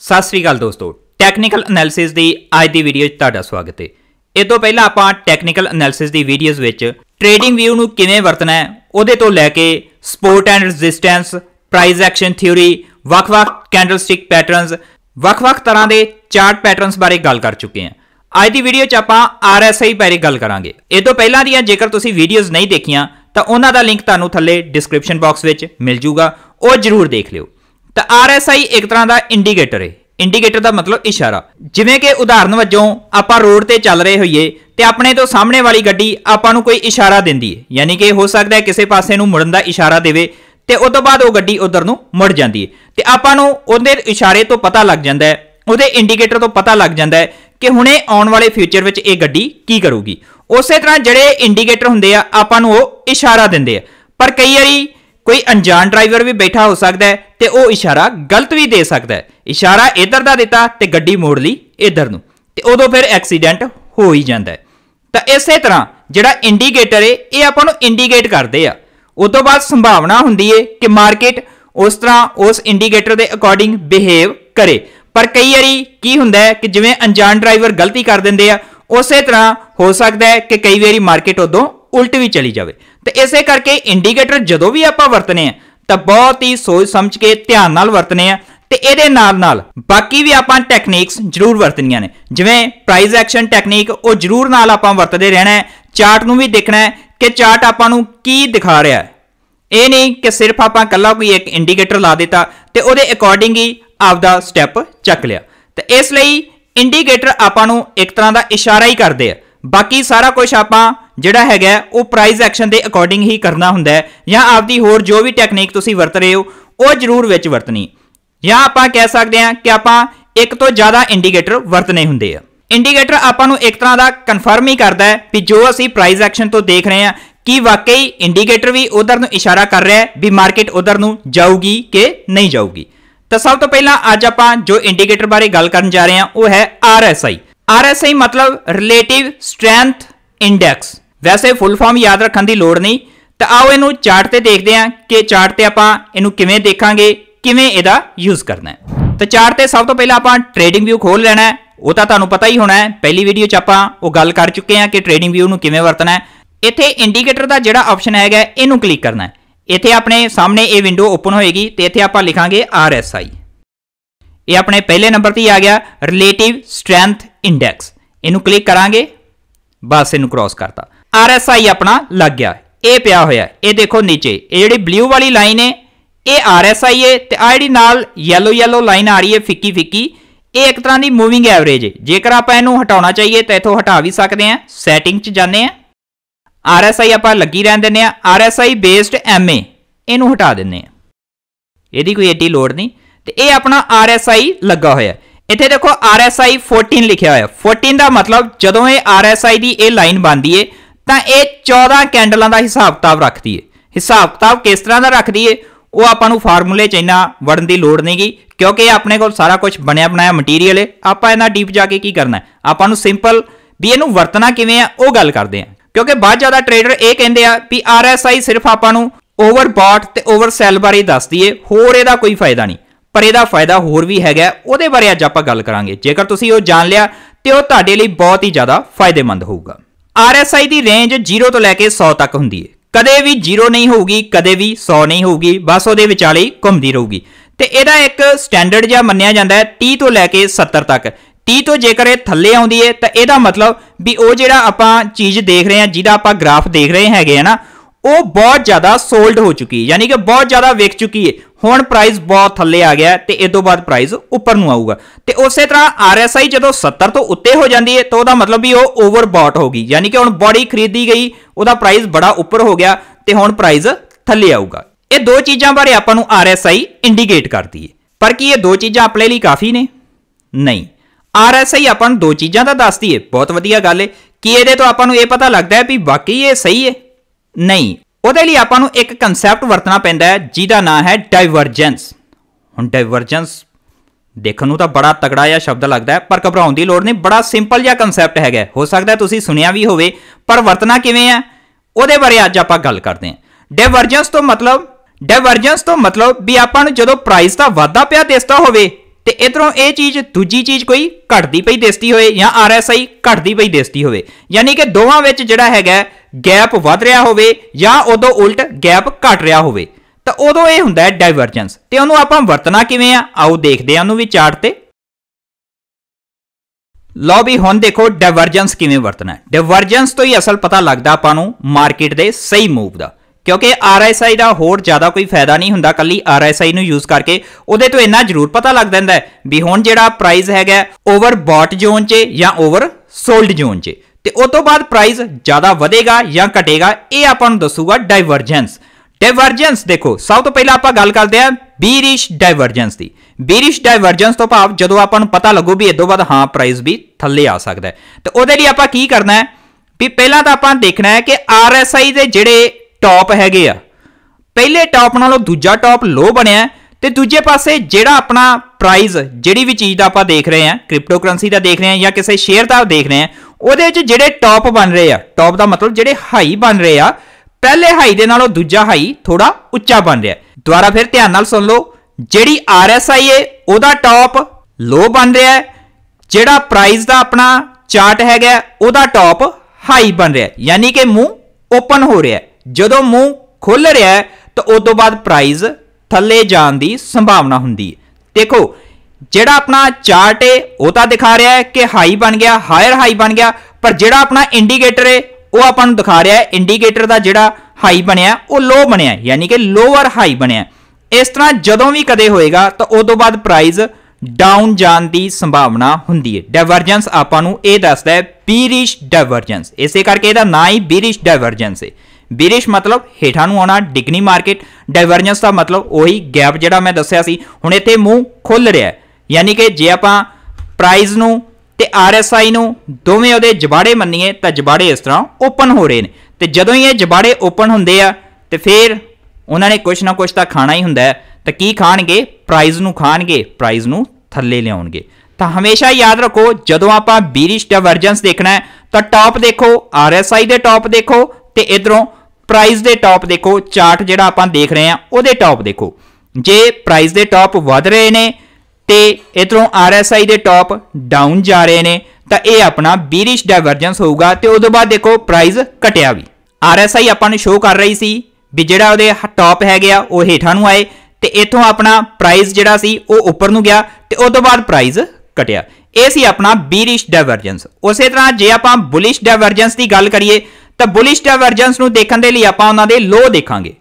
ਸਤਿ ਸ੍ਰੀ ਅਕਾਲ ਦੋਸਤੋ technical analysis ਦੀ ਅੱਜ ਦੀ ਵੀਡੀਓ 'ਚ ਤੁਹਾਡਾ ਸਵਾਗਤ ਹੈ ਇਹ ਤੋਂ ਪਹਿਲਾਂ ਆਪਾਂ ਟੈਕਨੀਕਲ ਐਨਾਲਿਸਿਸ ਦੀ ਵੀਡੀਓਜ਼ ਵਿੱਚ ਟ੍ਰੇਡਿੰਗ ਵਿਊ ਨੂੰ ਕਿਵੇਂ ਵਰਤਣਾ ਹੈ ਉਹਦੇ ਤੋਂ ਲੈ ਕੇ support and resistance price action theory ਵੱਖ-ਵੱਖ ਕੈਂਡਲਸਟਿਕ ਪੈਟਰਨਸ ਵੱਖ-ਵੱਖ ਤਰ੍ਹਾਂ ਦੇ ਚਾਰਟ ਪੈਟਰਨਸ ਬਾਰੇ ਗੱਲ ਕਰ ਚੁੱਕੇ ਹਾਂ ਅੱਜ ਦੀ ਵੀਡੀਓ 'ਚ ਆਪਾਂ RSI ਬਾਰੇ ਗੱਲ ਕਰਾਂਗੇ ਇਹ ਤੋਂ ਪਹਿਲਾਂ ਦੀਆਂ ਜੇਕਰ ਤੁਸੀਂ ਵੀਡੀਓਜ਼ ਨਹੀਂ ਦੇਖੀਆਂ ਤਾਂ ਉਹਨਾਂ ਦਾ ਲਿੰਕ ਤੁਹਾਨੂੰ ਥੱਲੇ ਡਿਸਕ੍ਰਿਪਸ਼ਨ ਬਾਕਸ ਵਿੱਚ ਮਿਲ ਜੂਗਾ ਉਹ ਜਰੂਰ ਦੇਖ ਲਿਓ ਤਾਂ RSI ਇੱਕ ਤਰ੍ਹਾਂ ਦਾ ਇੰਡੀਕੇਟਰ ਹੈ ਇੰਡੀਕੇਟਰ ਦਾ ਮਤਲਬ ਇਸ਼ਾਰਾ ਜਿਵੇਂ ਕਿ ਉਦਾਹਰਨ ਵਜੋਂ ਆਪਾਂ ਰੋਡ ਤੇ ਚੱਲ ਰਹੇ ਹੋਈਏ ਤੇ ਆਪਣੇ ਤੋਂ ਸਾਹਮਣੇ ਵਾਲੀ ਗੱਡੀ ਆਪਾਂ ਨੂੰ ਕੋਈ ਇਸ਼ਾਰਾ ਦਿੰਦੀ ਹੈ ਯਾਨੀ ਕਿ ਹੋ ਸਕਦਾ ਹੈ ਕਿਸੇ ਪਾਸੇ ਨੂੰ ਮੁੜਨ ਦਾ ਇਸ਼ਾਰਾ ਦੇਵੇ ਤੇ ਉਸ ਤੋਂ ਬਾਅਦ ਉਹ ਗੱਡੀ ਉਧਰ ਨੂੰ ਮੁੜ ਜਾਂਦੀ ਹੈ ਤੇ ਆਪਾਂ ਨੂੰ ਉਹਦੇ ਇਸ਼ਾਰੇ ਤੋਂ ਪਤਾ ਲੱਗ ਜਾਂਦਾ ਹੈ ਉਹਦੇ ਇੰਡੀਕੇਟਰ ਤੋਂ ਪਤਾ ਲੱਗ ਜਾਂਦਾ ਹੈ ਕਿ ਹੁਣੇ ਆਉਣ ਵਾਲੇ ਫਿਊਚਰ ਵਿੱਚ ਇਹ ਗੱਡੀ ਕੀ ਕਰੂਗੀ ਉਸੇ ਤਰ੍ਹਾਂ ਜਿਹੜੇ ਇੰਡੀਕੇਟਰ ਹੁੰਦੇ ਆ ਆਪਾਂ ਨੂੰ ਉਹ ਇਸ਼ਾਰਾ ਦਿੰਦੇ ਆ ਪਰ ਕਈ ਵਾਰੀ ਕੋਈ ਅਣਜਾਣ ਡਰਾਈਵਰ ਵੀ ਬੈਠਾ ਹੋ ਸਕਦਾ ਹੈ ਤੇ ਉਹ ਇਸ਼ਾਰਾ ਗਲਤ ਵੀ ਦੇ ਸਕਦਾ ਹੈ ਇਸ਼ਾਰਾ ਇਧਰ ਦਾ ਦਿੱਤਾ ਤੇ ਗੱਡੀ ਮੋੜ ਲਈ ਇਧਰ ਨੂੰ ਤੇ ਉਦੋਂ ਫਿਰ ਐਕਸੀਡੈਂਟ ਹੋ ਹੀ ਜਾਂਦਾ ਹੈ ਤਾਂ ਇਸੇ ਤਰ੍ਹਾਂ ਜਿਹੜਾ ਇੰਡੀਕੇਟਰ ਏ ਇਹ ਆਪਾਂ ਨੂੰ ਇੰਡੀਕੇਟ ਕਰਦੇ ਆ ਉਸ ਤੋਂ ਬਾਅਦ ਸੰਭਾਵਨਾ ਹੁੰਦੀ ਏ ਕਿ ਮਾਰਕੀਟ ਉਸ ਤਰ੍ਹਾਂ ਉਸ ਇੰਡੀਕੇਟਰ ਦੇ ਅਕੋਰਡਿੰਗ ਬਿਹੇਵ ਕਰੇ ਪਰ ਕਈ ਵਾਰੀ ਕੀ ਹੁੰਦਾ ਹੈ ਕਿ ਜਿਵੇਂ ਅਣਜਾਣ ਡਰਾਈਵਰ ਗਲਤੀ ਕਰ ਦਿੰਦੇ ਆ ਉਸੇ ਤਰ੍ਹਾਂ ਹੋ ਸਕਦਾ ਹੈ ਕਿ ਕਈ ਵਾਰੀ ਮਾਰਕੀਟ ਉਦੋਂ ਉਲਟ ਵੀ ਚਲੀ ਜਾਵੇ ਤੇ ਇਸੇ ਕਰਕੇ ਇੰਡੀਕੇਟਰ ਜਦੋਂ ਵੀ ਆਪਾਂ ਵਰਤਨੇ ਆ ਤਾਂ ਬਹੁਤ ਹੀ ਸੋਚ ਸਮਝ ਕੇ ਧਿਆਨ ਨਾਲ ਵਰਤਨੇ ਆ ਤੇ ਇਹਦੇ ਨਾਲ ਨਾਲ ਬਾਕੀ ਵੀ ਆਪਾਂ ਟੈਕਨੀਕਸ ਜ਼ਰੂਰ ਵਰਤਣੀਆਂ ਨੇ ਜਿਵੇਂ ਪ੍ਰਾਈਸ ਐਕਸ਼ਨ ਟੈਕਨੀਕ ਉਹ ਜ਼ਰੂਰ ਨਾਲ ਆਪਾਂ ਵਰਤਦੇ ਰਹਿਣਾ ਹੈ ਚਾਰਟ ਨੂੰ ਵੀ ਦੇਖਣਾ ਹੈ ਕਿ ਚਾਰਟ ਆਪਾਂ ਨੂੰ ਕੀ ਦਿਖਾ ਰਿਹਾ ਹੈ ਇਹ ਨਹੀਂ ਕਿ ਸਿਰਫ ਆਪਾਂ ਕੱਲਾ ਕੋਈ ਇੱਕ ਇੰਡੀਕੇਟਰ ਲਾ ਦਿੱਤਾ ਤੇ ਉਹਦੇ ਅਕੋਰਡਿੰਗ ਹੀ ਆਪਦਾ ਸਟੈਪ ਚੱਕ ਲਿਆ ਤੇ ਇਸ ਲਈ ਇੰਡੀਕੇਟਰ ਆਪਾਂ ਨੂੰ ਇੱਕ ਤਰ੍ਹਾਂ ਦਾ ਇਸ਼ਾਰਾ ਹੀ ਕਰਦੇ ਆ ਬਾਕੀ ਸਾਰਾ ਕੁਝ ਆਪਾਂ ਜਿਹੜਾ ਹੈਗਾ ਉਹ ਪ੍ਰਾਈਸ ਐਕਸ਼ਨ ਦੇ ਅਕੋਰਡਿੰਗ ਹੀ ਕਰਨਾ ਹੁੰਦਾ ਹੈ ਜਾਂ ਆਪਦੀ ਹੋਰ ਜੋ ਵੀ ਟੈਕਨੀਕ ਤੁਸੀਂ ਵਰਤ ਰਹੇ ਹੋ ਉਹ ਜ਼ਰੂਰ ਵਿੱਚ ਵਰਤਣੀ ਜਾਂ ਆਪਾਂ ਕਹਿ ਸਕਦੇ ਹਾਂ ਕਿ ਆਪਾਂ ਇੱਕ ਤੋਂ ਜ਼ਿਆਦਾ ਇੰਡੀਕੇਟਰ ਵਰਤਨੇ ਹੁੰਦੇ ਆ ਇੰਡੀਕੇਟਰ ਆਪਾਂ ਨੂੰ ਇੱਕ ਤਰ੍ਹਾਂ ਦਾ ਕਨਫਰਮ ਹੀ ਕਰਦਾ ਹੈ ਕਿ ਜੋ ਅਸੀਂ ਪ੍ਰਾਈਸ ਐਕਸ਼ਨ ਤੋਂ ਦੇਖ ਰਹੇ ਹਾਂ ਕਿ ਵਾਕਈ ਇੰਡੀਕੇਟਰ ਵੀ ਉਧਰ ਨੂੰ ਇਸ਼ਾਰਾ ਕਰ ਰਿਹਾ ਹੈ ਵੀ ਮਾਰਕੀਟ ਉਧਰ ਨੂੰ ਜਾਊਗੀ ਕਿ ਨਹੀਂ ਜਾਊਗੀ ਤਾਂ ਸਭ ਤੋਂ ਪਹਿਲਾਂ ਅੱਜ ਆਪਾਂ ਜੋ ਇੰਡੀਕੇਟਰ ਬਾਰੇ ਗੱਲ ਕਰਨ ਜਾ ਰਹੇ ਹਾਂ ਉਹ ਹੈ RSI RSI ਮਤਲਬ ਰਿਲੇਟਿਵ ਸਟਰੈਂਥ ਇੰਡੈਕਸ ਵੈਸੇ ਫੁੱਲ ਫਾਰਮ ਯਾਦ ਰੱਖਣ ਦੀ ਲੋੜ ਨਹੀਂ ਤਾਂ ਆਓ ਇਹਨੂੰ ਚਾਰਟ ਤੇ ਦੇਖਦੇ ਹਾਂ ਕਿ ਚਾਰਟ ਤੇ ਆਪਾਂ ਇਹਨੂੰ ਕਿਵੇਂ ਦੇਖਾਂਗੇ ਕਿਵੇਂ ਇਹਦਾ ਯੂਜ਼ ਕਰਨਾ ਹੈ ਤਾਂ ਚਾਰਟ ਤੇ ਸਭ ਤੋਂ ਪਹਿਲਾਂ ਆਪਾਂ ਟ੍ਰੇਡਿੰਗ ਵਿਊ ਖੋਲ ਲੈਣਾ ਹੈ ਉਹ ਤਾਂ ਤੁਹਾਨੂੰ ਪਤਾ ਹੀ ਹੋਣਾ ਹੈ ਪਹਿਲੀ ਵੀਡੀਓ 'ਚ ਆਪਾਂ ਉਹ ਗੱਲ ਕਰ ਚੁੱਕੇ ਹਾਂ ਕਿ ਟ੍ਰੇਡਿੰਗ ਵਿਊ ਨੂੰ ਕਿਵੇਂ ਵਰਤਣਾ ਹੈ ਇੱਥੇ ਇੰਡੀਕੇਟਰ ਦਾ ਜਿਹੜਾ ਆਪਸ਼ਨ ਹੈਗਾ ਇਹਨੂੰ ਕਲਿੱਕ ਕਰਨਾ ਹੈ ਇੱਥੇ ਆਪਣੇ ਸਾਹਮਣੇ ਇਹ ਵਿੰਡੋ ਓਪਨ ਹੋਏਗੀ ਤੇ ਇੱਥੇ ਆਪਾਂ ਲਿਖਾਂਗੇ RSI ਇਹ ਆਪਣੇ ਪਹਿਲੇ ਨੰਬਰ ਤੇ ਆ ਗਿਆ ਰਿਲੇਟਿਵ ਸਟਰੈਂਥ ਇੰਡੈਕਸ ਇਹਨੂੰ ਕਲਿੱਕ ਕਰਾਂਗੇ ਬਸ ਇਹਨੂੰ ਕ੍ਰਾਸ ਕਰਤਾ RSI ਆਪਣਾ ਲੱਗ ਗਿਆ ਇਹ ਪਿਆ ਹੋਇਆ ਇਹ ਦੇਖੋ ਨੀਚੇ ਇਹ ਜਿਹੜੀ ਬਲੂ ਵਾਲੀ ਲਾਈਨ ਹੈ ਇਹ RSI ਹੈ ਤੇ ਆ ਜਿਹੜੀ ਨਾਲ yellow yellow ਲਾਈਨ ਆ ਰਹੀ ਹੈ ਫਿੱਕੀ ਫਿੱਕੀ ਇਹ ਇੱਕ ਤਰ੍ਹਾਂ ਦੀ ਮੂਵਿੰਗ ਐਵਰੇਜ ਹੈ ਜੇਕਰ ਆਪਾਂ ਇਹਨੂੰ ਹਟਾਉਣਾ ਚਾਹੀਏ ਤਾਂ ਇਥੋਂ ਹਟਾ ਵੀ ਸਕਦੇ ਆ ਸੈਟਿੰਗ 'ਚ ਜਾਂਦੇ ਆ RSI ਆਪਾਂ ਲੱਗੀ ਰਹਿਣ ਦਿੰਦੇ ਆ RSI ਬੇਸਡ MA ਇਹਨੂੰ ਹਟਾ ਦਿੰਦੇ ਆ ਇਹਦੀ ਕੋਈ ਏਡੀ ਲੋੜ ਨਹੀਂ ਤੇ ਇਹ ਆਪਣਾ RSI ਲੱਗਾ ਹੋਇਆ ਇੱਥੇ ਦੇਖੋ RSI 14 ਲਿਖਿਆ ਹੋਇਆ 14 ਦਾ ਮਤਲਬ ਜਦੋਂ ਇਹ RSI ਦੀ ਇਹ ਲਾਈਨ ਬਣਦੀ ਏ ਤਾਂ ਇਹ 14 ਕੈਂਡਲਾਂ ਦਾ ਹਿਸਾਬ ਕਿਤਾਬ ਰੱਖਦੀ ਏ ਹਿਸਾਬ ਕਿਤਾਬ ਕਿਸ ਤਰ੍ਹਾਂ ਦਾ ਰੱਖਦੀ ਏ ਉਹ ਆਪਾਂ ਨੂੰ ਫਾਰਮੂਲੇ ਚ ਇਨਾ ਵੜਨ ਦੀ ਲੋੜ ਨਹੀਂਗੀ ਕਿਉਂਕਿ ਆਪਣੇ ਕੋਲ ਸਾਰਾ ਕੁਝ ਬਣਿਆ ਬਣਾਇਆ ਮਟੀਰੀਅਲ ਏ ਆਪਾਂ ਇਹਨਾਂ ਡੀਪ ਜਾ ਕੇ ਕੀ ਕਰਨਾ ਆਪਾਂ ਨੂੰ ਸਿੰਪਲ ਵੀ ਇਹਨੂੰ ਵਰਤਣਾ ਕਿਵੇਂ ਆ ਉਹ ਗੱਲ ਕਰਦੇ ਆ ਕਿਉਂਕਿ ਬਾਅਦ ਜ਼ਿਆਦਾ ਟ੍ਰੇਡਰ ਇਹ ਕਹਿੰਦੇ ਆ ਵੀ ਆਰਐਸਆਈ ਸਿਰਫ ਆਪਾਂ ਨੂੰ ਓਵਰਬੌਟ ਤੇ ਓਵਰਸੈਲ ਬਾਰੇ ਦੱਸਦੀ ਏ ਹੋਰ ਇਹਦਾ ਕੋਈ ਫਾਇਦਾ ਨਹੀਂ ਪਰ ਇਹਦਾ ਫਾਇਦਾ ਹੋਰ ਵੀ ਹੈਗਾ ਉਹਦੇ ਬਾਰੇ ਅੱਜ ਆਪਾਂ ਗੱਲ ਕਰਾਂਗੇ ਜੇਕਰ ਤੁਸੀਂ ਉਹ ਜਾਣ ਲਿਆ ਤੇ ਉਹ ਤੁਹਾਡੇ ਲਈ ਬਹੁਤ ਹੀ ਜ਼ਿਆਦਾ ਫਾਇਦੇਮੰਦ ਹੋਊਗਾ RSI ਦੀ ਰੇਂਜ 0 ਤੋਂ ਲੈ ਕੇ 100 ਤੱਕ ਹੁੰਦੀ ਹੈ ਕਦੇ ਵੀ 0 ਨਹੀਂ ਹੋਊਗੀ ਕਦੇ ਵੀ 100 ਨਹੀਂ ਹੋਊਗੀ ਬਸ ਉਹਦੇ ਵਿਚਾਲੇ ਘੁੰਮਦੀ ਰਹੂਗੀ ਤੇ ਇਹਦਾ ਇੱਕ ਸਟੈਂਡਰਡ ਜਿਹਾ ਮੰਨਿਆ ਜਾਂਦਾ ਹੈ 30 ਤੋਂ ਲੈ ਕੇ 70 ਤੱਕ 30 ਤੋਂ ਜੇਕਰ ਇਹ ਥੱਲੇ ਆਉਂਦੀ ਹੈ ਤਾਂ ਇਹਦਾ ਮਤਲਬ ਵੀ ਉਹ ਜਿਹੜਾ ਆਪਾਂ ਚੀਜ਼ ਦੇਖ ਰਹੇ ਹਾਂ ਜਿਹਦਾ ਆਪਾਂ ਗ੍ਰਾਫ ਦੇਖ ਰਹੇ ਹੈਗੇ ਹਨਾ ਉਹ ਬਹੁਤ ਜ਼ਿਆਦਾ ਸੋਲਡ ਹੋ ਚੁੱਕੀ ਹੈ ਯਾਨੀ ਕਿ ਬਹੁਤ ਜ਼ਿਆਦਾ ਵਿਕ ਚੁੱਕੀ ਹੈ ਹੁਣ ਪ੍ਰਾਈਸ ਬਹੁਤ ਥੱਲੇ ਆ ਗਿਆ ਤੇ ਇਸ ਤੋਂ ਬਾਅਦ ਪ੍ਰਾਈਸ ਉੱਪਰ ਨੂੰ ਆਊਗਾ ਤੇ ਉਸੇ ਤਰ੍ਹਾਂ ਆਰਐਸਆਈ ਜਦੋਂ 70 ਤੋਂ ਉੱਤੇ ਹੋ ਜਾਂਦੀ ਹੈ ਤਾਂ ਉਹਦਾ ਮਤਲਬ ਵੀ ਉਹ ਓਵਰਬਾਟ ਹੋ ਗਈ ਯਾਨੀ ਕਿ ਹੁਣ ਬੋਡੀ ਖਰੀਦੀ ਗਈ ਉਹਦਾ ਪ੍ਰਾਈਸ ਬੜਾ ਉੱਪਰ ਹੋ ਗਿਆ ਤੇ ਹੁਣ ਪ੍ਰਾਈਸ ਥੱਲੇ ਆਊਗਾ ਇਹ ਦੋ ਚੀਜ਼ਾਂ ਬਾਰੇ ਆਪਾਂ ਨੂੰ ਆਰਐਸਆਈ ਇੰਡੀਕੇਟ ਕਰਦੀ ਹੈ ਪਰ ਕੀ ਇਹ ਦੋ ਚੀਜ਼ਾਂ ਆਪਣੇ ਲਈ ਕਾਫੀ ਨੇ ਨਹੀਂ ਆਰਐਸਆਈ ਆਪਾਂ ਨੂੰ ਦੋ ਚੀਜ਼ਾਂ ਦਾ ਦੱਸਦੀ ਹੈ ਬਹੁਤ ਵਧੀਆ ਗੱਲ ਹੈ ਕਿ ਇਹਦੇ ਤੋਂ ਆਪਾਂ ਨੂੰ ਇਹ ਪਤਾ ਲੱਗਦਾ ਹੈ ਵੀ ਵਾਕਈ ਇਹ ਸਹੀ ਹੈ ਨਹੀਂ ਉਹਦੇ ਲਈ ਆਪਾਂ ਨੂੰ ਇੱਕ ਕਨਸੈਪਟ ਵਰਤਣਾ ਪੈਂਦਾ ਹੈ ਜਿਹਦਾ ਨਾਮ ਹੈ ਡਾਈਵਰਜੈਂਸ ਹੁਣ ਡਾਈਵਰਜੈਂਸ ਦੇਖਣ ਨੂੰ ਤਾਂ ਬੜਾ ਤਕੜਾ ਜਿਹਾ ਸ਼ਬਦ ਲੱਗਦਾ ਹੈ ਪਰ ਘਬਰਾਉਣ ਦੀ ਲੋੜ ਨਹੀਂ ਬੜਾ ਸਿੰਪਲ ਜਿਹਾ ਕਨਸੈਪਟ ਹੈਗਾ ਹੋ ਸਕਦਾ ਤੁਸੀਂ ਸੁਣਿਆ ਵੀ ਹੋਵੇ ਪਰ ਵਰਤਣਾ ਕਿਵੇਂ ਆ ਉਹਦੇ ਬਾਰੇ ਅੱਜ ਆਪਾਂ ਗੱਲ ਕਰਦੇ ਹਾਂ ਡਾਈਵਰਜੈਂਸ ਤੋਂ ਮਤਲਬ ਡਾਈਵਰਜੈਂਸ ਤੋਂ ਮਤਲਬ ਵੀ ਆਪਾਂ ਨੂੰ ਜਦੋਂ ਪ੍ਰਾਈਸ ਦਾ ਵਾਧਾ ਪਿਆ ਦਿਸਦਾ ਹੋਵੇ ਤੇ ਇਧਰੋਂ ਇਹ ਚੀਜ਼ ਦੂਜੀ ਚੀਜ਼ ਕੋਈ ਘਟਦੀ ਪਈ ਦਿਸਦੀ ਹੋਵੇ ਜਾਂ ਆਰਐਸਆਈ ਘਟਦੀ ਪਈ ਦਿਸਦੀ ਹੋਵੇ ਯਾਨੀ ਕਿ ਦੋਵਾਂ ਵਿੱਚ ਜਿਹੜਾ ਹੈਗਾ ਗੈਪ ਵਧ ਰਿਹਾ ਹੋਵੇ ਜਾਂ ਉਦੋਂ ਉਲਟ ਗੈਪ ਘਟ ਰਿਹਾ ਹੋਵੇ ਤਾਂ ਉਦੋਂ ਇਹ ਹੁੰਦਾ ਹੈ ਡਾਈਵਰਜੈਂਸ ਤੇ ਉਹਨੂੰ ਆਪਾਂ ਵਰਤਣਾ ਕਿਵੇਂ ਆ ਆਓ ਦੇਖਦੇ ਆ ਉਹਨੂੰ ਵੀ ਚਾਰਟ ਤੇ ਲਓ ਵੀ ਹੁਣ ਦੇਖੋ ਡਾਈਵਰਜੈਂਸ ਕਿਵੇਂ ਵਰਤਣਾ ਹੈ ਡਾਈਵਰਜੈਂਸ ਤੋਂ ਹੀ ਅਸਲ ਪਤਾ ਲੱਗਦਾ ਆਪਾਂ ਨੂੰ ਮਾਰਕੀਟ ਦੇ ਸਹੀ ਮੂਵ ਦਾ ਕਿਉਂਕਿ RSI ਦਾ ਹੋਰ ਜ਼ਿਆਦਾ ਕੋਈ ਫਾਇਦਾ ਨਹੀਂ ਹੁੰਦਾ ਕੱਲੀ RSI ਨੂੰ ਯੂਜ਼ ਕਰਕੇ ਉਹਦੇ ਤੋਂ ਇੰਨਾ ਜ਼ਰੂਰ ਪਤਾ ਲੱਗ ਜਾਂਦਾ ਵੀ ਹੁਣ ਜਿਹੜਾ ਪ੍ਰਾਈਸ ਹੈਗਾ ਓਵਰ ਬੌਟ ਜ਼ੋਨ 'ਚ ਜਾਂ ਓਵਰ ਸੋਲਡ ਜ਼ੋਨ 'ਚ ਤੇ ਉਸ ਤੋਂ ਬਾਅਦ ਪ੍ਰਾਈਸ ਜ਼ਿਆਦਾ ਵਧੇਗਾ ਜਾਂ ਘਟੇਗਾ ਇਹ ਆਪਾਂ ਨੂੰ ਦੱਸੂਗਾ ਡਾਈਵਰਜੈਂਸ ਡਾਈਵਰਜੈਂਸ ਦੇਖੋ ਸਭ ਤੋਂ ਪਹਿਲਾਂ ਆਪਾਂ ਗੱਲ ਕਰਦੇ ਆਂ ਬੀਰਿਸ਼ ਡਾਈਵਰਜੈਂਸ ਦੀ ਬੀਰਿਸ਼ ਡਾਈਵਰਜੈਂਸ ਤੋਂ ਭਾਵ ਜਦੋਂ ਆਪਾਂ ਨੂੰ ਪਤਾ ਲੱਗੂ ਵੀ ਇਦੋਂ ਬਾਅਦ ਹਾਂ ਪ੍ਰਾਈਸ ਵੀ ਥੱਲੇ ਆ ਸਕਦਾ ਤੇ ਉਹਦੇ ਲਈ ਆਪਾਂ ਕੀ ਕਰਨਾ ਹੈ ਵੀ ਪਹਿਲਾਂ ਤਾਂ ਆਪਾਂ ਦੇਖਣਾ ਹੈ ਕਿ RSI ਦੇ ਜਿਹੜੇ ਟੌਪ ਹੈਗੇ ਆ ਪਹਿਲੇ ਟੌਪ ਨਾਲੋਂ ਦੂਜਾ ਟੌਪ ਲੋ ਬਣਿਆ ਤੇ ਦੂਜੇ ਪਾਸੇ ਜਿਹੜਾ ਆਪਣਾ ਪ੍ਰਾਈਸ ਜਿਹੜੀ ਵੀ ਚੀਜ਼ ਦਾ ਆਪਾਂ ਦੇਖ ਰਹੇ ਆ ਕ੍ਰਿਪਟੋ ਕਰੰਸੀ ਦਾ ਦੇਖ ਰਹੇ ਆ ਜਾਂ ਕਿਸੇ ਸ਼ੇਅਰ ਦਾ ਦੇਖ ਰਹੇ ਆ ਉਹਦੇ ਵਿੱਚ ਜਿਹੜੇ ਟੌਪ ਬਣ ਰਹੇ ਆ ਟੌਪ ਦਾ ਮਤਲਬ ਜਿਹੜੇ ਹਾਈ ਬਣ ਰਹੇ ਆ ਪਹਿਲੇ ਹਾਈ ਦੇ ਨਾਲੋਂ ਦੂਜਾ ਹਾਈ ਥੋੜਾ ਉੱਚਾ ਬਣ ਰਿਹਾ ਦੁਬਾਰਾ ਫਿਰ ਧਿਆਨ ਨਾਲ ਸੁਣ ਲਓ ਜਿਹੜੀ RSI ਏ ਉਹਦਾ ਟੌਪ ਲੋ ਬਣ ਰਿਹਾ ਜਿਹੜਾ ਪ੍ਰਾਈਸ ਦਾ ਆਪਣਾ ਚਾਰਟ ਹੈਗਾ ਉਹਦਾ ਟੌਪ ਹਾਈ ਬਣ ਰਿਹਾ ਯਾਨੀ ਕਿ ਮੂੰਹ ਓਪਨ ਹੋ ਰਿਹਾ ਜਦੋਂ ਮੂੰਹ ਖੁੱਲ ਰਿਹਾ ਹੈ ਤਾਂ ਉਸ ਤੋਂ ਬਾਅਦ ਪ੍ਰਾਈਸ ਥੱਲੇ ਜਾਣ ਦੀ ਸੰਭਾਵਨਾ ਹੁੰਦੀ ਹੈ ਦੇਖੋ ਜਿਹੜਾ ਆਪਣਾ ਚਾਰਟ ਹੈ ਉਹ ਤਾਂ ਦਿਖਾ ਰਿਹਾ ਹੈ ਕਿ ਹਾਈ ਬਣ ਗਿਆ ਹਾਇਰ ਹਾਈ ਬਣ ਗਿਆ ਪਰ ਜਿਹੜਾ ਆਪਣਾ ਇੰਡੀਕੇਟਰ ਹੈ ਉਹ ਆਪਾਂ ਨੂੰ ਦਿਖਾ ਰਿਹਾ ਹੈ ਇੰਡੀਕੇਟਰ ਦਾ ਜਿਹੜਾ ਹਾਈ ਬਣਿਆ ਉਹ ਲੋ ਬਣਿਆ ਯਾਨੀ ਕਿ ਲੋਅਰ ਹਾਈ ਬਣਿਆ ਇਸ ਤਰ੍ਹਾਂ ਜਦੋਂ ਵੀ ਕਦੇ ਹੋਏਗਾ ਤਾਂ ਉਸ ਤੋਂ ਬਾਅਦ ਪ੍ਰਾਈਸ ਡਾਊਨ ਜਾਣ ਦੀ ਸੰਭਾਵਨਾ ਹੁੰਦੀ ਹੈ ਡਾਇਵਰਜੈਂਸ ਆਪਾਂ ਨੂੰ ਇਹ ਦੱਸਦਾ ਹੈ ਬੀਰਿਸ਼ ਡਾਇਵਰਜੈਂਸ ਇਸੇ ਕਰਕੇ ਇਹਦਾ ਨਾਂ ਹੀ ਬੀਰਿਸ਼ ਡਾਇਵਰਜੈਂਸ ਹੈ ਬਿਰਿਸ਼ ਮਤਲਬ ਹੇਠਾਂ ਨੂੰ ਆਉਣਾ ਡਿਗਨੀ ਮਾਰਕੀਟ ਡਾਈਵਰਜੈਂਸ ਦਾ ਮਤਲਬ ਉਹੀ ਗੈਪ ਜਿਹੜਾ ਮੈਂ ਦੱਸਿਆ ਸੀ ਹੁਣ ਇੱਥੇ ਮੂੰਹ ਖੁੱਲ ਰਿਹਾ ਯਾਨੀ ਕਿ ਜੇ ਆਪਾਂ ਪ੍ਰਾਈਸ ਨੂੰ ਤੇ ਆਰਐਸਆਈ ਨੂੰ ਦੋਵੇਂ ਉਹਦੇ ਜਬਾੜੇ ਮੰਨੀਏ ਤਾਂ ਜਬਾੜੇ ਇਸ ਤਰ੍ਹਾਂ ਓਪਨ ਹੋ ਰਹੇ ਨੇ ਤੇ ਜਦੋਂ ਹੀ ਇਹ ਜਬਾੜੇ ਓਪਨ ਹੁੰਦੇ ਆ ਤੇ ਫਿਰ ਉਹਨਾਂ ਨੇ ਕੁਝ ਨਾ ਕੁਝ ਤਾਂ ਖਾਣਾ ਹੀ ਹੁੰਦਾ ਤਾਂ ਕੀ ਖਾਣਗੇ ਪ੍ਰਾਈਸ ਨੂੰ ਖਾਣਗੇ ਪ੍ਰਾਈਸ ਨੂੰ ਥੱਲੇ ਲਿਆਉਣਗੇ ਤਾਂ ਹਮੇਸ਼ਾ ਯਾਦ ਰੱਖੋ ਜਦੋਂ ਆਪਾਂ ਬੀਰਿਸ਼ ਡਾਇਵਰਜੈਂਸ ਦੇਖਣਾ ਤਾਂ ਟਾਪ ਦੇਖੋ ਆਰਐਸਆਈ ਦੇ ਟਾਪ ਦੇਖੋ ਤੇ ਇਧਰੋਂ ਪ੍ਰਾਈਸ ਦੇ ਟੌਪ ਦੇਖੋ ਚਾਰਟ ਜਿਹੜਾ ਆਪਾਂ ਦੇਖ ਰਹੇ ਆ ਉਹਦੇ ਟੌਪ ਦੇਖੋ ਜੇ ਪ੍ਰਾਈਸ ਦੇ ਟੌਪ ਵਧ ਰਹੇ ਨੇ ਤੇ ਇਤਰੋਂ RSI ਦੇ ਟੌਪ ਡਾਊਨ ਜਾ ਰਹੇ ਨੇ ਤਾਂ ਇਹ ਆਪਣਾ ਬੀਰਿਸ਼ ਡਾਇਵਰਜੈਂਸ ਹੋਊਗਾ ਤੇ ਉਦੋਂ ਬਾਅਦ ਦੇਖੋ ਪ੍ਰਾਈਸ ਘਟਿਆ ਵੀ RSI ਆਪਾਂ ਨੂੰ ਸ਼ੋਅ ਕਰ ਰਹੀ ਸੀ ਵੀ ਜਿਹੜਾ ਉਹਦੇ ਟੌਪ ਹੈਗੇ ਆ ਉਹ ਹੇਠਾਂ ਨੂੰ ਆਏ ਤੇ ਇਥੋਂ ਆਪਣਾ ਪ੍ਰਾਈਸ ਜਿਹੜਾ ਸੀ ਉਹ ਉੱਪਰ ਨੂੰ ਗਿਆ ਤੇ ਉਦੋਂ ਬਾਅਦ ਪ੍ਰਾਈਸ ਘਟਿਆ ਇਹ ਸੀ ਆਪਣਾ ਬੀਰਿਸ਼ ਡਾਇਵਰਜੈਂਸ ਉਸੇ ਤਰ੍ਹਾਂ ਜੇ ਆਪਾਂ ਬੁਲਿਸ਼ ਡਾਇਵਰਜੈਂਸ ਦੀ ਗੱਲ ਕਰੀਏ ਤਾਂ ਬੁਲਿਸ਼ ਡਾਇਵਰਜੈਂਸ ਨੂੰ ਦੇਖਣ ਦੇ ਲਈ ਆਪਾਂ ਉਹਨਾਂ ਦੇ ਲੋ ਦੇਖਾਂਗੇ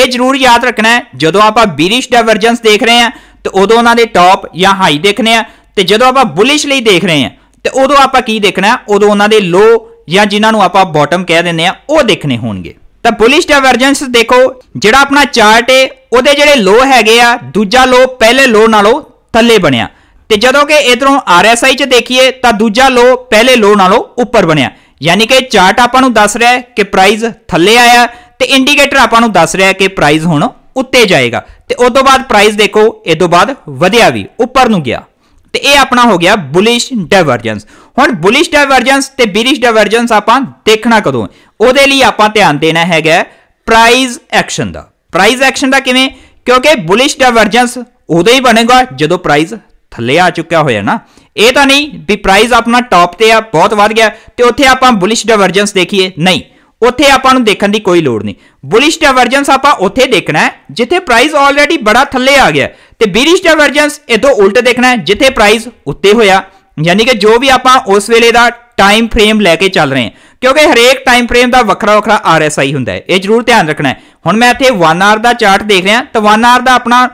ਇਹ ਜ਼ਰੂਰ ਯਾਦ ਰੱਖਣਾ ਹੈ ਜਦੋਂ ਆਪਾਂ ਬੀਰਿਸ਼ ਡਾਇਵਰਜੈਂਸ ਦੇਖ ਰਹੇ ਹਾਂ ਤੇ ਉਦੋਂ ਉਹਨਾਂ ਦੇ ਟੌਪ ਜਾਂ ਹਾਈ ਦੇਖਨੇ ਆ ਤੇ ਜਦੋਂ ਆਪਾਂ ਬੁਲਿਸ਼ ਲਈ ਦੇਖ ਰਹੇ ਹਾਂ ਤੇ ਉਦੋਂ ਆਪਾਂ ਕੀ ਦੇਖਣਾ ਉਦੋਂ ਉਹਨਾਂ ਦੇ ਲੋ ਜਾਂ ਜਿਨ੍ਹਾਂ ਨੂੰ ਆਪਾਂ ਬਾਟਮ ਕਹਿ ਦਿੰਦੇ ਆ ਉਹ ਦੇਖਨੇ ਹੋਣਗੇ ਤਾਂ ਬੁਲਿਸ਼ ਡਾਇਵਰਜੈਂਸ ਦੇਖੋ ਜਿਹੜਾ ਆਪਣਾ ਚਾਰਟ ਏ ਉਹਦੇ ਜਿਹੜੇ ਲੋ ਹੈਗੇ ਆ ਦੂਜਾ ਲੋ ਪਹਿਲੇ ਲੋ ਨਾਲੋਂ ਥੱਲੇ ਬਣਿਆ ਤੇ ਜਦੋਂ ਕਿ ਇਧਰੋਂ RSI ਚ ਦੇਖੀਏ ਤਾਂ ਦੂਜਾ ਲੋ ਪਹਿਲੇ ਲੋ ਨਾਲੋਂ ਉੱਪਰ ਬਣਿਆ ਯਾਨੀ ਕਿ ਚਾਰਟ ਆਪਾਂ ਨੂੰ ਦੱਸ ਰਿਹਾ ਹੈ ਕਿ ਪ੍ਰਾਈਸ ਥੱਲੇ ਆਇਆ ਤੇ ਇੰਡੀਕੇਟਰ ਆਪਾਂ ਨੂੰ ਦੱਸ ਰਿਹਾ ਹੈ ਕਿ ਪ੍ਰਾਈਸ ਹੁਣ ਉੱਤੇ ਜਾਏਗਾ ਤੇ ਉਸ ਤੋਂ ਬਾਅਦ ਪ੍ਰਾਈਸ ਦੇਖੋ ਇਹ ਤੋਂ ਬਾਅਦ ਵਧਿਆ ਵੀ ਉੱਪਰ ਨੂੰ ਗਿਆ ਤੇ ਇਹ ਆਪਣਾ ਹੋ ਗਿਆ ਬੁਲਿਸ਼ ਡਾਇਵਰਜੈਂਸ ਹੁਣ ਬੁਲਿਸ਼ ਡਾਇਵਰਜੈਂਸ ਤੇ ਬੀਰਿਸ਼ ਡਾਇਵਰਜੈਂਸ ਆਪਾਂ ਦੇਖਣਾ ਕਦੋਂ ਉਹਦੇ ਲਈ ਆਪਾਂ ਧਿਆਨ ਦੇਣਾ ਹੈਗਾ ਪ੍ਰਾਈਸ ਐਕਸ਼ਨ ਦਾ ਪ੍ਰਾਈਸ ਐਕਸ਼ਨ ਦਾ ਕਿਵੇਂ ਕਿਉਂਕਿ ਬੁਲਿਸ਼ ਡਾਇਵਰਜੈਂਸ ਉਦੋਂ ਹੀ ਬਣੇਗਾ ਜਦੋਂ ਪ੍ਰਾਈਸ ਥੱਲੇ ਆ ਚੁੱਕਿਆ ਹੋਇਆ ਨਾ ਇਹ ਤਾਂ ਨਹੀਂ ਵੀ ਪ੍ਰਾਈਸ ਆਪਣਾ ਟੌਪ ਤੇ ਆ ਬਹੁਤ ਵੱਧ ਗਿਆ ਤੇ ਉੱਥੇ ਆਪਾਂ ਬੁਲਿਸ਼ ਡਾਇਵਰਜੈਂਸ ਦੇਖੀਏ ਨਹੀਂ ਉੱਥੇ ਆਪਾਂ ਨੂੰ ਦੇਖਣ ਦੀ ਕੋਈ ਲੋੜ ਨਹੀਂ ਬੁਲਿਸ਼ ਡਾਇਵਰਜੈਂਸ ਆਪਾਂ ਉੱਥੇ ਦੇਖਣਾ ਹੈ ਜਿੱਥੇ ਪ੍ਰਾਈਸ ਆਲਰੇਡੀ ਬੜਾ ਥੱਲੇ ਆ ਗਿਆ ਤੇ ਬੀਰਿਸ਼ ਡਾਇਵਰਜੈਂਸ ਇਦੋਂ ਉਲਟ ਦੇਖਣਾ ਹੈ ਜਿੱਥੇ ਪ੍ਰਾਈਸ ਉੱਤੇ ਹੋਇਆ ਯਾਨੀ ਕਿ ਜੋ ਵੀ ਆਪਾਂ ਉਸ ਵੇਲੇ ਦਾ ਟਾਈਮ ਫਰੇਮ ਲੈ ਕੇ ਚੱਲ ਰਹੇ ਹਾਂ ਕਿਉਂਕਿ ਹਰੇਕ ਟਾਈਮ ਫਰੇਮ ਦਾ ਵੱਖਰਾ ਵੱਖਰਾ ਆਰਐਸਆਈ ਹੁੰਦਾ ਹੈ ਇਹ ਜ਼ਰੂਰ ਧਿਆਨ ਰੱਖਣਾ ਹੈ ਹੁਣ ਮੈਂ ਇੱਥੇ 1 ਆਰ ਦਾ ਚਾਰਟ ਦੇਖ ਰਿਹਾ ਤਾਂ 1 ਆਰ ਦਾ ਆਪਣਾ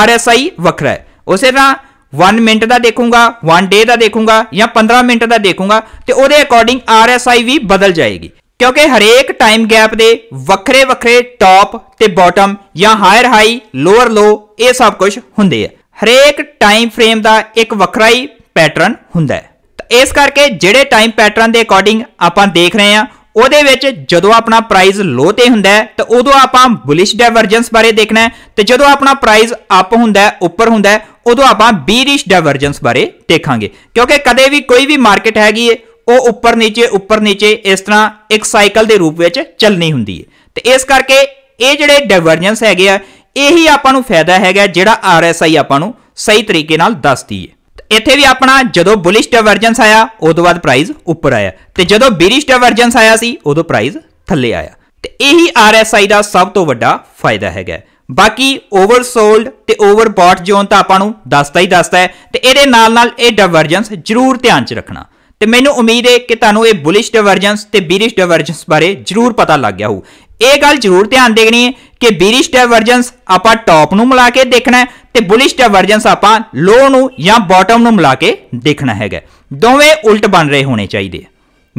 ਆਰਐਸਆਈ ਵੱਖਰਾ ਹੈ ਉਸੇ ਤਰ੍ਹਾਂ 1 ਮਿੰਟ ਦਾ ਦੇਖੂਗਾ 1 ਡੇ ਦਾ ਦੇਖੂਗਾ ਜਾਂ 15 ਮਿੰਟ ਦਾ ਦੇਖੂਗਾ ਤੇ ਉਹਦੇ ਅਕੋਰਡਿੰਗ RSI ਵੀ ਬਦਲ ਜਾਏਗੀ ਕਿਉਂਕਿ ਹਰੇਕ ਟਾਈਮ ਗੈਪ ਦੇ ਵੱਖਰੇ ਵੱਖਰੇ ਟਾਪ ਤੇ ਬਾਟਮ ਜਾਂ ਹਾਇਰ ਹਾਈ ਲੋਅਰ ਲੋ ਇਹ ਸਭ ਕੁਝ ਹੁੰਦੇ ਆ ਹਰੇਕ ਟਾਈਮ ਫਰੇਮ ਦਾ ਇੱਕ ਵੱਖਰਾ ਹੀ ਪੈਟਰਨ ਹੁੰਦਾ ਹੈ ਤਾਂ ਇਸ ਕਰਕੇ ਜਿਹੜੇ ਟਾਈਮ ਪੈਟਰਨ ਦੇ ਅਕੋਰਡਿੰਗ ਆਪਾਂ ਦੇਖ ਰਹੇ ਆ ਉਹਦੇ ਵਿੱਚ ਜਦੋਂ ਆਪਣਾ ਪ੍ਰਾਈਸ ਲੋ ਤੇ ਹੁੰਦਾ ਤਾਂ ਉਦੋਂ ਆਪਾਂ ਬੁਲਿਸ਼ ਡਾਇਵਰਜੈਂਸ ਬਾਰੇ ਦੇਖਣਾ ਹੈ ਤੇ ਜਦੋਂ ਆਪਣਾ ਪ੍ਰਾਈਸ ਅਪ ਹੁੰਦਾ ਉੱਪਰ ਹੁੰਦਾ ਉਦੋਂ ਆਪਾਂ ਬੀਰਿਸ਼ ਡਾਇਵਰਜੈਂਸ ਬਾਰੇ ਦੇਖਾਂਗੇ ਕਿਉਂਕਿ ਕਦੇ ਵੀ ਕੋਈ ਵੀ ਮਾਰਕੀਟ ਹੈਗੀ ਏ ਉਹ ਉੱਪਰ ਨੀਚੇ ਉੱਪਰ ਨੀਚੇ ਇਸ ਤਰ੍ਹਾਂ ਇੱਕ ਸਾਈਕਲ ਦੇ ਰੂਪ ਵਿੱਚ ਚੱਲਣੀ ਹੁੰਦੀ ਹੈ ਤੇ ਇਸ ਕਰਕੇ ਇਹ ਜਿਹੜੇ ਡਾਇਵਰਜੈਂਸ ਹੈਗੇ ਆ ਇਹੀ ਆਪਾਂ ਨੂੰ ਫਾਇਦਾ ਹੈਗਾ ਜਿਹੜਾ ਆਰਐਸਆਈ ਆਪਾਂ ਨੂੰ ਸਹੀ ਤਰੀਕੇ ਨਾਲ ਦੱਸਦੀ ਹੈ ਇੱਥੇ ਵੀ ਆਪਣਾ ਜਦੋਂ ਬੁਲਿਸ਼ ਡਾਇਵਰਜੈਂਸ ਆਇਆ ਉਦੋਂ ਬਾਅਦ ਪ੍ਰਾਈਸ ਉੱਪਰ ਆਇਆ ਤੇ ਜਦੋਂ ਬੇਰਿਸ਼ ਡਾਇਵਰਜੈਂਸ ਆਇਆ ਸੀ ਉਦੋਂ ਪ੍ਰਾਈਸ ਥੱਲੇ ਆਇਆ ਤੇ ਇਹੀ RSI ਦਾ ਸਭ ਤੋਂ ਵੱਡਾ ਫਾਇਦਾ ਹੈਗਾ ਬਾਕੀ ਓਵਰਸੋਲਡ ਤੇ ਓਵਰਬੌਟ ਜ਼ੋਨ ਤਾਂ ਆਪਾਂ ਨੂੰ ਦੱਸਦਾ ਹੀ ਦੱਸਦਾ ਹੈ ਤੇ ਇਹਦੇ ਨਾਲ ਨਾਲ ਇਹ ਡਾਇਵਰਜੈਂਸ ਜ਼ਰੂਰ ਧਿਆਨ 'ਚ ਰੱਖਣਾ ਤੇ ਮੈਨੂੰ ਉਮੀਦ ਹੈ ਕਿ ਤੁਹਾਨੂੰ ਇਹ ਬੁਲਿਸ਼ ਡਾਇਵਰਜੈਂਸ ਤੇ ਬੀਰਿਸ਼ ਡਾਇਵਰਜੈਂਸ ਬਾਰੇ ਜ਼ਰੂਰ ਪਤਾ ਲੱਗ ਗਿਆ ਹੋਊ ਇਹ ਗੱਲ ਜ਼ਰੂਰ ਧਿਆਨ ਦੇਣੀ ਹੈ ਕਿ ਬੀਰਿਸ਼ ਡਾਇਵਰਜੈਂਸ ਆਪਾਂ ਟੌਪ ਨੂੰ ਮਿਲਾ ਕੇ ਦੇਖਣਾ ਹੈ ਤੇ ਬੁਲਿਸ਼ ਡਾਇਵਰਜੈਂਸ ਆਪਾਂ ਲੋ ਨੂੰ ਜਾਂ ਬਾਟਮ ਨੂੰ ਮਿਲਾ ਕੇ ਦੇਖਣਾ ਹੈਗਾ ਦੋਵੇਂ ਉਲਟ ਬਣ ਰਹੇ ਹੋਣੇ ਚਾਹੀਦੇ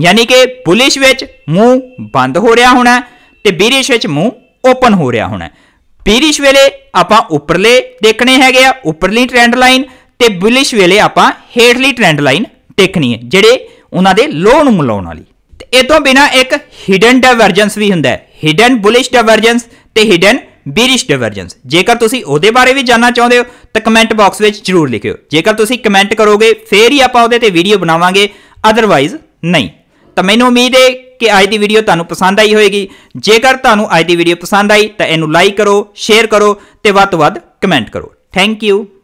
ਯਾਨੀ ਕਿ ਬੁਲਿਸ਼ ਵਿੱਚ ਮੂੰਹ ਬੰਦ ਹੋ ਰਿਹਾ ਹੋਣਾ ਤੇ ਬੀਰਿਸ਼ ਵਿੱਚ ਮੂੰਹ ਓਪਨ ਹੋ ਰਿਹਾ ਹੋਣਾ ਬੀਰਿਸ਼ ਵੇਲੇ ਆਪਾਂ ਉੱਪਰਲੇ ਦੇਖਣੇ ਹੈਗੇ ਆ ਉੱਪਰਲੀ ਟ੍ਰੈਂਡ ਲਾਈਨ ਤੇ ਬੁਲਿਸ਼ ਵੇਲੇ ਆਪਾਂ ਹੇਠਲੀ ਟ੍ਰੈਂਡ ਲਾਈਨ ਦੇਖਣੀ ਹੈ ਜਿਹੜੇ ਉਹਨਾਂ ਦੇ ਲੋ ਨੂੰ ਮਿਲਾਉਣ ਵਾਲੀ ਤੇ ਇਹ ਤੋਂ ਬਿਨਾ ਇੱਕ ਹਿਡਨ ਡਾਇਵਰਜੈਂਸ ਵੀ ਹੁੰਦਾ ਹੈ ਹਿਡਨ ਬੁਲਿਸ਼ ਡਾਇਵਰਜੈਂਸ ਤੇ ਹਿਡਨ ਬੀਰਿਸ਼ ਡਾਇਵਰਜੈਂਸ ਜੇਕਰ ਤੁਸੀਂ ਉਹਦੇ ਬਾਰੇ ਵੀ ਜਾਨਣਾ ਚਾਹੁੰਦੇ ਹੋ ਤਾਂ ਕਮੈਂਟ ਬਾਕਸ ਵਿੱਚ ਜਰੂਰ ਲਿਖਿਓ ਜੇਕਰ ਤੁਸੀਂ ਕਮੈਂਟ ਕਰੋਗੇ ਫੇਰ ਹੀ ਆਪਾਂ ਉਹਦੇ ਤੇ ਵੀਡੀਓ ਬਣਾਵਾਂਗੇ ਅਦਰਵਾਈਜ਼ ਨਹੀਂ ਤਾਂ ਮੈਨੂੰ ਉਮੀਦ ਹੈ ਕਿ ਅੱਜ ਦੀ ਵੀਡੀਓ ਤੁਹਾਨੂੰ ਪਸੰਦ ਆਈ ਹੋਵੇਗੀ ਜੇਕਰ ਤੁਹਾਨੂੰ ਅੱਜ ਦੀ ਵੀਡੀਓ ਪਸੰਦ ਆਈ ਤਾਂ ਇਹਨੂੰ ਲਾਈਕ ਕਰੋ ਸ਼ੇਅਰ ਕਰੋ ਤੇ ਵੱਧ ਤੋਂ ਵੱਧ ਕਮੈਂਟ ਕਰੋ ਥੈਂਕ ਯੂ